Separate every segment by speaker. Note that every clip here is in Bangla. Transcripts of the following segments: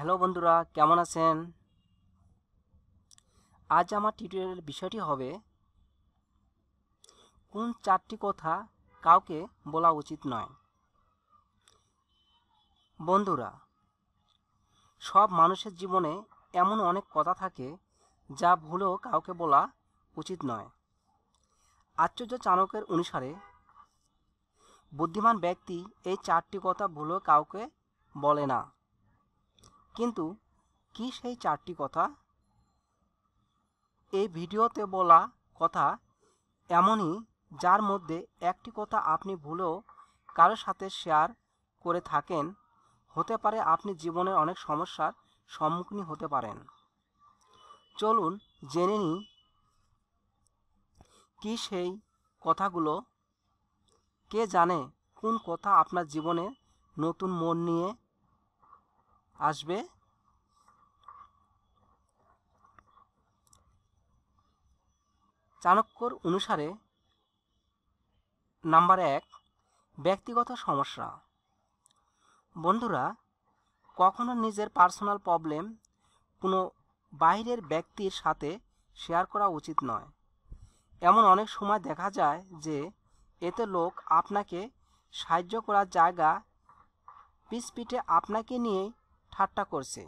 Speaker 1: হ্যালো বন্ধুরা কেমন আছেন আজ আমার টিউটোরিয়ালের বিষয়টি হবে কোন চারটি কথা কাউকে বলা উচিত নয় বন্ধুরা সব মানুষের জীবনে এমন অনেক কথা থাকে যা ভুলেও কাউকে বলা উচিত নয় আশ্চর্য চাণকের অনুসারে বুদ্ধিমান ব্যক্তি এই চারটি কথা ভুলেও কাউকে বলে না কিন্তু কি সেই চারটি কথা এই ভিডিওতে বলা কথা এমনই যার মধ্যে একটি কথা আপনি ভুলেও কারোর সাথে শেয়ার করে থাকেন হতে পারে আপনি জীবনের অনেক সমস্যার সম্মুখীন হতে পারেন চলুন জেনে নিই কি সেই কথাগুলো কে জানে কোন কথা আপনার জীবনে নতুন মন নিয়ে আসবে চাণক্যর অনুসারে নাম্বার এক ব্যক্তিগত সমস্যা বন্ধুরা কখনো নিজের পার্সোনাল প্রবলেম কোনো বাইরের ব্যক্তির সাথে শেয়ার করা উচিত নয় এমন অনেক সময় দেখা যায় যে এতে লোক আপনাকে সাহায্য করার জায়গা পিছপিঠে আপনাকে নিয়ে ঠাট্টা করছে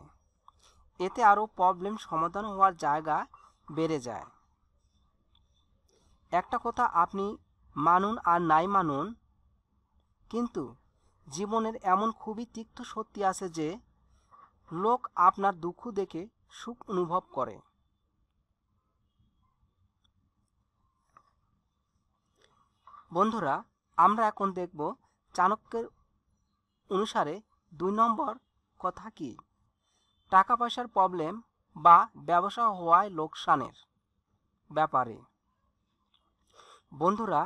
Speaker 1: এতে আরও প্রবলেম সমাধান হওয়ার জায়গা বেড়ে যায় একটা কথা আপনি মানুন আর নাই মানুন কিন্তু জীবনের এমন খুবই তিক্ত সত্যি আছে যে লোক আপনার দুঃখ দেখে সুখ অনুভব করে বন্ধুরা আমরা এখন দেখব চাণক্যের অনুসারে দুই নম্বর কথা কি টাকা পয়সার প্রবলেম বা ব্যবসা হওয়ায় লোকসানের ব্যাপারে বন্ধুরা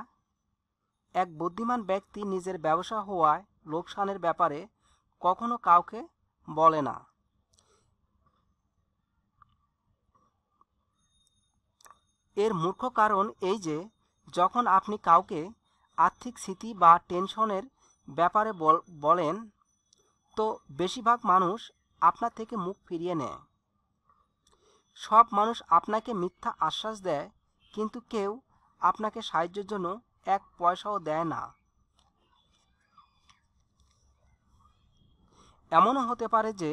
Speaker 1: এক বুদ্ধিমান ব্যক্তি নিজের ব্যবসা হওয়ায় লোকসানের ব্যাপারে কখনো কাউকে বলে না এর মুখ্য কারণ এই যে যখন আপনি কাউকে আর্থিক স্থিতি বা টেনশনের ব্যাপারে বলেন তো বেশিরভাগ মানুষ আপনার থেকে মুখ ফিরিয়ে নেয় সব মানুষ আপনাকে মিথ্যা আশ্বাস দেয় কিন্তু কেউ আপনাকে সাহায্যের জন্য এক পয়সাও দেয় না এমনও হতে পারে যে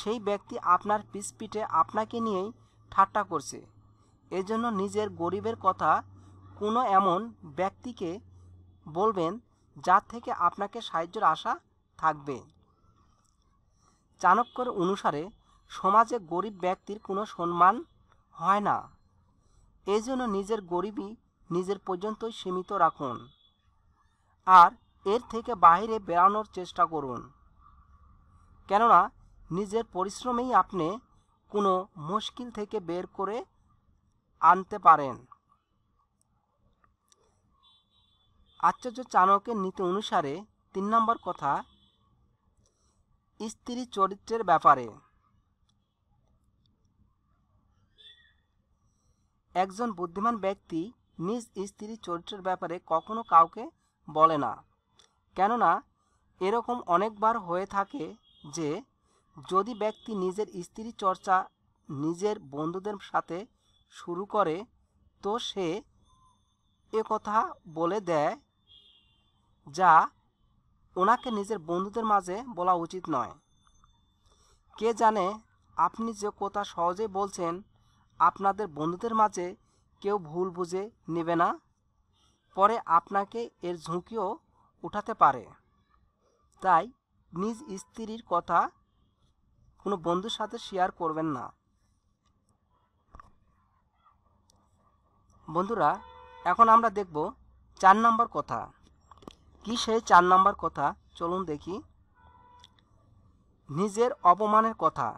Speaker 1: সেই ব্যক্তি আপনার পিছপিঠে আপনাকে নিয়েই ঠাট্টা করছে এজন্য নিজের গরিবের কথা কোনো এমন ব্যক্তিকে বলবেন যার থেকে আপনাকে সাহায্যের আশা থাকবে চাণক্যর অনুসারে সমাজে গরিব ব্যক্তির কোনো সম্মান হয় না এই জন্য নিজের গরিবই নিজের পর্যন্তই সীমিত রাখুন আর এর থেকে বাইরে বেড়ানোর চেষ্টা করুন কেননা নিজের পরিশ্রমেই আপনি কোনো মুশকিল থেকে বের করে আনতে পারেন আচার্য চাণকের নীতি অনুসারে তিন নম্বর কথা স্ত্রী চরিত্রের ব্যাপারে একজন বুদ্ধিমান ব্যক্তি নিজ স্ত্রী চরিত্রের ব্যাপারে কখনো কাউকে বলে না কেননা এরকম অনেকবার হয়ে থাকে যে যদি ব্যক্তি নিজের স্ত্রী চর্চা নিজের বন্ধুদের সাথে শুরু করে তো সে কথা বলে দেয় যা ওনাকে নিজের বন্ধুদের মাঝে বলা উচিত নয় কে জানে আপনি যে কথা সহজেই বলছেন আপনাদের বন্ধুদের মাঝে কেউ ভুল বুঝে নেবে না পরে আপনাকে এর ঝুঁকিও উঠাতে পারে তাই নিজ স্ত্রীর কথা কোনো বন্ধুর সাথে শেয়ার করবেন না বন্ধুরা এখন আমরা দেখব চার নম্বর কথা কি সেই চার নম্বর কথা চলুন দেখি নিজের অপমানের কথা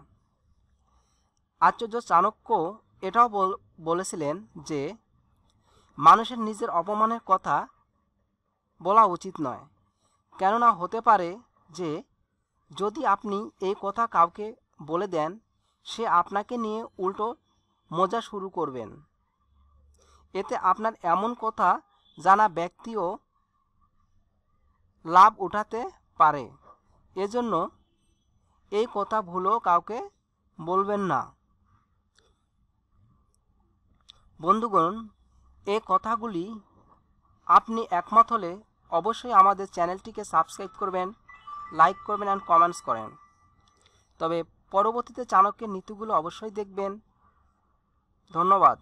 Speaker 1: আচার্য চাণক্য এটাও বলেছিলেন যে মানুষের নিজের অপমানের কথা বলা উচিত নয় কেননা হতে পারে যে যদি আপনি এই কথা কাউকে বলে দেন সে আপনাকে নিয়ে উল্টো মজা শুরু করবেন এতে আপনার এমন কথা জানা ব্যক্তিও লাভ উঠাতে পারে এজন্য এই কথা ভুলো কাউকে বলবেন না বন্ধুগণ এই কথাগুলি আপনি একমত হলে অবশ্যই আমাদের চ্যানেলটিকে সাবস্ক্রাইব করবেন লাইক করবেন অ্যান্ড কমেন্টস করেন তবে পরবর্তীতে চাণক্যের নীতিগুলো অবশ্যই দেখবেন ধন্যবাদ